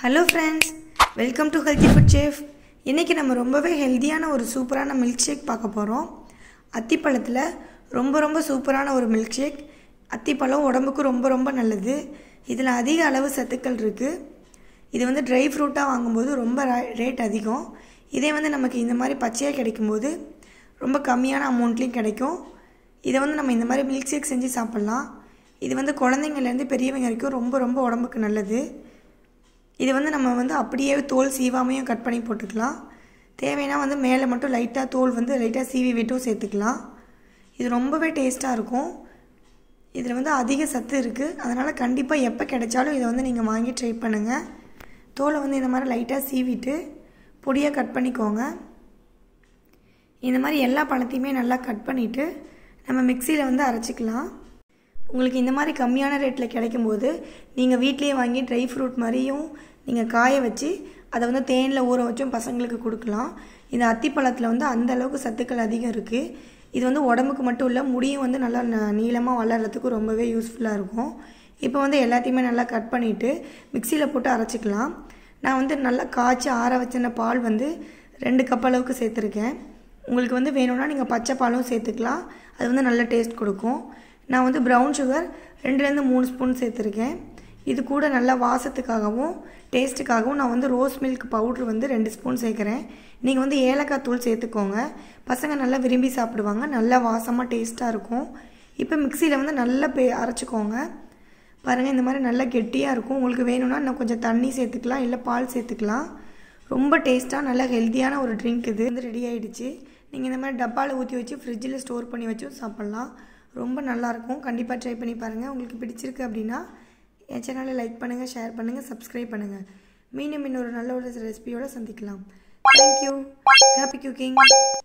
hello friends welcome to healthy food safe இன்றைக்கி நம்ம ரொம்பவே ஹெல்த்தியான ஒரு சூப்பரான மில்க் ஷேக் பார்க்க போகிறோம் அத்திப்பழத்தில் ரொம்ப ரொம்ப சூப்பரான ஒரு மில்க் ஷேக் அத்திப்பழம் உடம்புக்கு ரொம்ப ரொம்ப நல்லது இதில் அதிக அளவு சத்துக்கள் இருக்குது இது வந்து ட்ரை ஃப்ரூட்டாக வாங்கும்போது ரொம்ப ரேட் அதிகம் இதே வந்து நமக்கு இந்த மாதிரி பச்சையாக கிடைக்கும்போது ரொம்ப கம்மியான அமௌண்ட்லேயும் கிடைக்கும் இதை வந்து நம்ம இந்த மாதிரி மில்க் ஷேக் செஞ்சு சாப்பிட்லாம் இது வந்து குழந்தைங்கள்லேருந்து பெரியவங்க வரைக்கும் ரொம்ப ரொம்ப உடம்புக்கு நல்லது இது வந்து நம்ம வந்து அப்படியே தோல் சீவாமையும் கட் பண்ணி போட்டுக்கலாம் தேவைன்னா வந்து மேலே மட்டும் லைட்டாக தோல் வந்து லைட்டாக சீவி விட்டும் சேர்த்துக்கலாம் இது ரொம்பவே டேஸ்ட்டாக இருக்கும் இதில் வந்து அதிக சத்து இருக்குது அதனால் கண்டிப்பாக எப்போ கிடைச்சாலும் இதை வந்து நீங்கள் வாங்கி ட்ரை பண்ணுங்கள் தோலை வந்து இந்த மாதிரி லைட்டாக சீவிட்டு பொடியாக கட் பண்ணிக்கோங்க இந்த மாதிரி எல்லா பழத்தையுமே நல்லா கட் பண்ணிவிட்டு நம்ம மிக்சியில் வந்து அரைச்சிக்கலாம் உங்களுக்கு இந்த மாதிரி கம்மியான ரேட்டில் கிடைக்கும்போது நீங்கள் வீட்லேயே வாங்கி ட்ரை ஃப்ரூட் மாதிரியும் நீங்கள் காய வச்சு அதை வந்து தேனில் ஊற வச்சும் பசங்களுக்கு கொடுக்கலாம் இந்த அத்திப்பழத்தில் வந்து அந்த அளவுக்கு சத்துக்கள் அதிகம் இருக்குது இது வந்து உடம்புக்கு மட்டும் இல்லை முடியும் வந்து நல்லா நீளமாக வளர்கிறதுக்கு ரொம்பவே யூஸ்ஃபுல்லாக இருக்கும் இப்போ வந்து எல்லாத்தையுமே நல்லா கட் பண்ணிவிட்டு மிக்சியில் போட்டு அரைச்சிக்கலாம் நான் வந்து நல்லா காய்ச்சி ஆற வச்சின பால் வந்து ரெண்டு கப் அளவுக்கு சேர்த்துருக்கேன் உங்களுக்கு வந்து வேணும்னா நீங்கள் பச்சை பாலும் சேர்த்துக்கலாம் அது வந்து நல்ல டேஸ்ட் கொடுக்கும் நான் வந்து ப்ரௌன் சுகர் ரெண்டுலேருந்து மூணு ஸ்பூன் சேர்த்துருக்கேன் இது கூட நல்லா வாசத்துக்காகவும் டேஸ்ட்டுக்காகவும் நான் வந்து ரோஸ் மில்க் பவுட்ரு வந்து ரெண்டு ஸ்பூன் சேர்க்குறேன் நீங்கள் வந்து ஏலக்காய் தூள் சேர்த்துக்கோங்க பசங்க நல்லா விரும்பி சாப்பிடுவாங்க நல்லா வாசமாக டேஸ்ட்டாக இருக்கும் இப்போ மிக்சியில் வந்து நல்லா பே அரைச்சிக்கோங்க பாருங்கள் இந்த மாதிரி நல்லா கெட்டியாக இருக்கும் உங்களுக்கு வேணும்னா நான் கொஞ்சம் தண்ணி சேர்த்துக்கலாம் இல்லை பால் சேர்த்துக்கலாம் ரொம்ப டேஸ்ட்டாக நல்லா ஹெல்த்தியான ஒரு ட்ரிங்க் இது வந்து ரெடி ஆகிடுச்சு நீங்கள் இந்த மாதிரி டப்பாவில் ஊற்றி வச்சு ஃப்ரிட்ஜில் ஸ்டோர் பண்ணி வச்சும் சாப்பிட்லாம் ரொம்ப நல்லாயிருக்கும் கண்டிப்பாக ட்ரை பண்ணி பாருங்கள் உங்களுக்கு பிடிச்சிருக்கு அப்படின்னா என் சேனலை லைக் பண்ணுங்கள் ஷேர் பண்ணுங்கள் சப்ஸ்கிரைப் பண்ணுங்கள் மீண்டும் இன்னொரு நல்ல ஒரு ரெசிபியோடு சந்திக்கலாம் தேங்க்யூ ஹாப்பி குக்கிங்